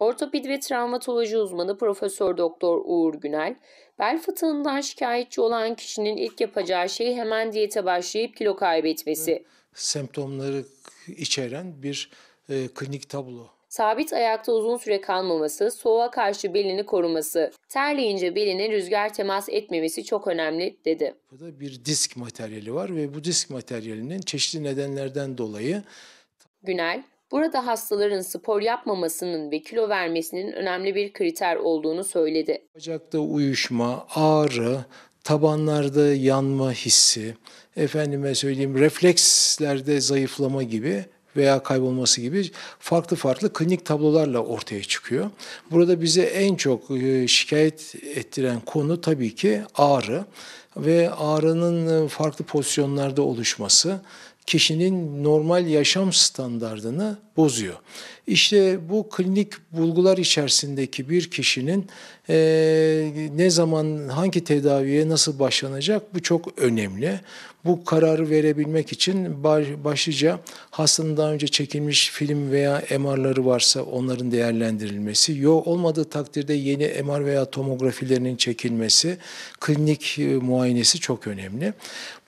Ortopedi ve travmatoloji uzmanı Profesör Doktor Uğur Günel, bel fıtığından şikayetçi olan kişinin ilk yapacağı şey hemen diyete başlayıp kilo kaybetmesi. Semptomları içeren bir e, klinik tablo. Sabit ayakta uzun süre kalmaması, soğuğa karşı belini koruması, terleyince beline rüzgar temas etmemesi çok önemli dedi. Burada bir disk materyali var ve bu disk materyalinin çeşitli nedenlerden dolayı Günel, Burada hastaların spor yapmamasının ve kilo vermesinin önemli bir kriter olduğunu söyledi. Bacakta uyuşma, ağrı, tabanlarda yanma hissi, efendime söyleyeyim reflekslerde zayıflama gibi veya kaybolması gibi farklı farklı klinik tablolarla ortaya çıkıyor. Burada bize en çok e, şikayet ettiren konu tabii ki ağrı ve ağrının e, farklı pozisyonlarda oluşması kişinin normal yaşam standardını bozuyor. İşte bu klinik bulgular içerisindeki bir kişinin e, ne zaman hangi tedaviye nasıl başlanacak bu çok önemli. Bu kararı verebilmek için başlıca hastanın daha önce çekilmiş film veya MR'ları varsa onların değerlendirilmesi, yok olmadığı takdirde yeni MR veya tomografilerinin çekilmesi, klinik e, muayenesi çok önemli.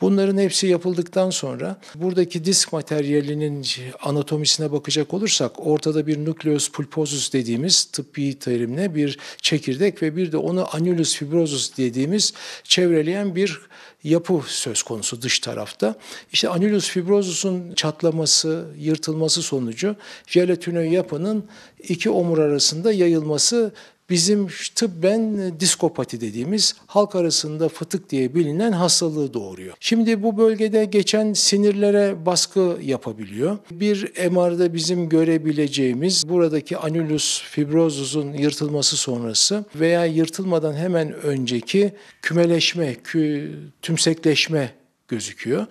Bunların hepsi yapıldıktan sonra buradaki disk materyalinin anatomisine bakacak olursak orta ortada bir nukleus pulposus dediğimiz tıbbi terimle bir çekirdek ve bir de onu annulus fibrosus dediğimiz çevreleyen bir yapı söz konusu dış tarafta. İşte annulus fibrosus'un çatlaması, yırtılması sonucu jelatinoid yapının iki omur arasında yayılması bizim tıbben e, diskopati dediğimiz halk arasında fıtık diye bilinen hastalığı doğuruyor. Şimdi bu bölgede geçen sinirlere baskı yapabiliyor. Bir MR'da bizim görebileceğimiz buradaki anulus fibrozuzun yırtılması sonrası veya yırtılmadan hemen önceki kümeleşme, kü, tümsekleşme gözüküyor.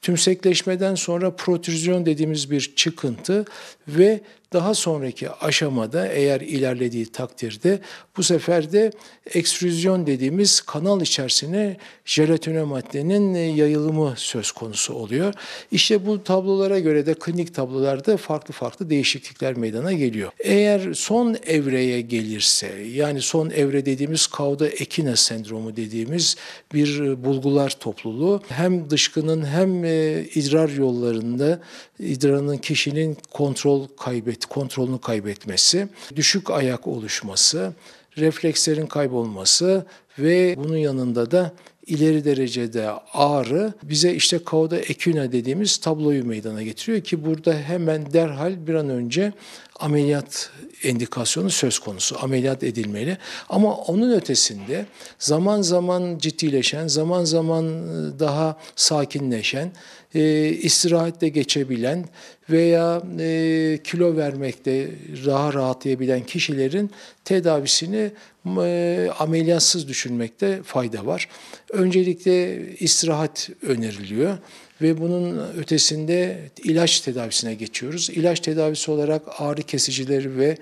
Tümsekleşmeden sonra protrüzyon dediğimiz bir çıkıntı ve daha sonraki aşamada eğer ilerlediği takdirde bu sefer de ekstrüzyon dediğimiz kanal içerisine jelatine maddenin e, yayılımı söz konusu oluyor. İşte bu tablolara göre de klinik tablolarda farklı farklı değişiklikler meydana geliyor. Eğer son evreye gelirse yani son evre dediğimiz Kauda ekine sendromu dediğimiz bir e, bulgular topluluğu hem dışkının hem e, idrar yollarında idrarının kişinin kontrol kaybettiği kontrolünü kaybetmesi, düşük ayak oluşması, reflekslerin kaybolması ve bunun yanında da ileri derecede ağrı bize işte kauda eküne dediğimiz tabloyu meydana getiriyor ki burada hemen derhal bir an önce ameliyat endikasyonu söz konusu. Ameliyat edilmeli. Ama onun ötesinde zaman zaman ciddileşen, zaman zaman e, daha sakinleşen, e, istirahatle geçebilen veya e, kilo vermekte daha rahat kişilerin tedavisini e, ameliyatsız düşünmekte fayda var. Öncelikle istirahat öneriliyor ve bunun ötesinde ilaç tedavisine geçiyoruz. İlaç tedavisi olarak ağrı kesicileri ve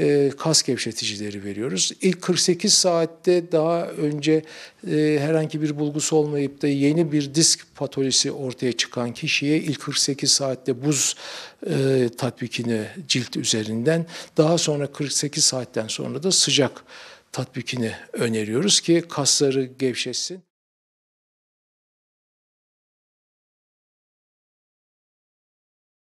e, kas gevşeticileri veriyoruz. İlk 48 saatte daha önce e, herhangi bir bulgusu olmayıp da yeni bir disk patolojisi ortaya çıkan kişiye ilk 48 saatte buz e, tatbikini cilt üzerinden daha sonra 48 saatten sonra da sıcak tatbikini öneriyoruz ki kasları gevşesin.